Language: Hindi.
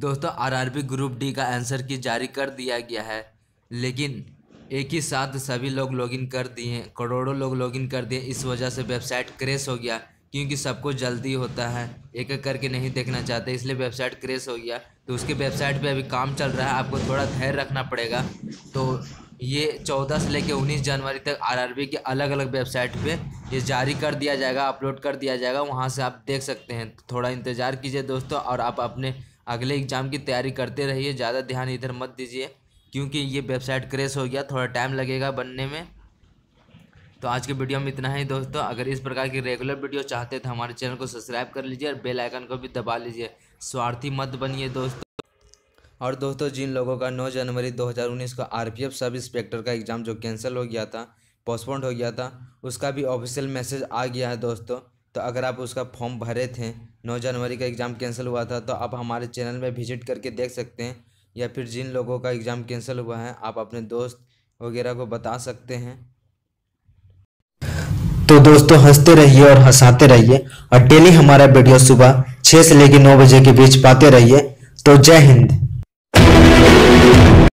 दोस्तों आरआरबी ग्रुप डी का आंसर की जारी कर दिया गया है लेकिन एक ही साथ सभी लोग लॉगिन कर दिए करोड़ों लोग लॉगिन कर दिए इस वजह से वेबसाइट क्रेश हो गया क्योंकि सबको जल्दी होता है एक एक करके नहीं देखना चाहते इसलिए वेबसाइट क्रेश हो गया तो उसके वेबसाइट पे अभी काम चल रहा है आपको थोड़ा धैर्य रखना पड़ेगा तो ये 14 से लेकर 19 जनवरी तक आरआरबी के अलग अलग वेबसाइट पे ये जारी कर दिया जाएगा अपलोड कर दिया जाएगा वहाँ से आप देख सकते हैं थोड़ा इंतज़ार कीजिए दोस्तों और आप अपने अगले एग्ज़ाम की तैयारी करते रहिए ज़्यादा ध्यान इधर मत दीजिए क्योंकि ये वेबसाइट क्रेश हो गया थोड़ा टाइम लगेगा बनने में तो आज के वीडियो में इतना ही दोस्तों अगर इस प्रकार की रेगुलर वीडियो चाहते हैं तो हमारे चैनल को सब्सक्राइब कर लीजिए और बेल आइकन को भी दबा लीजिए स्वार्थी मत बनिए दोस्तों और दोस्तों जिन लोगों का 9 जनवरी 2019 को आरपीएफ सब इंस्पेक्टर का एग्ज़ाम जो कैंसिल हो गया था पोस्टपोन्ड हो गया था उसका भी ऑफिशियल मैसेज आ गया है दोस्तों तो अगर आप उसका फॉर्म भरे थे 9 जनवरी का एग्ज़ाम कैंसिल हुआ था तो आप हमारे चैनल में विजिट करके देख सकते हैं या फिर जिन लोगों का एग्ज़ाम कैंसिल हुआ है आप अपने दोस्त वगैरह को बता सकते हैं तो दोस्तों हंसते रहिए और हंसाते रहिए और डेली हमारा वीडियो सुबह छः से लेकर नौ बजे के बीच पाते रहिए तो जय हिंद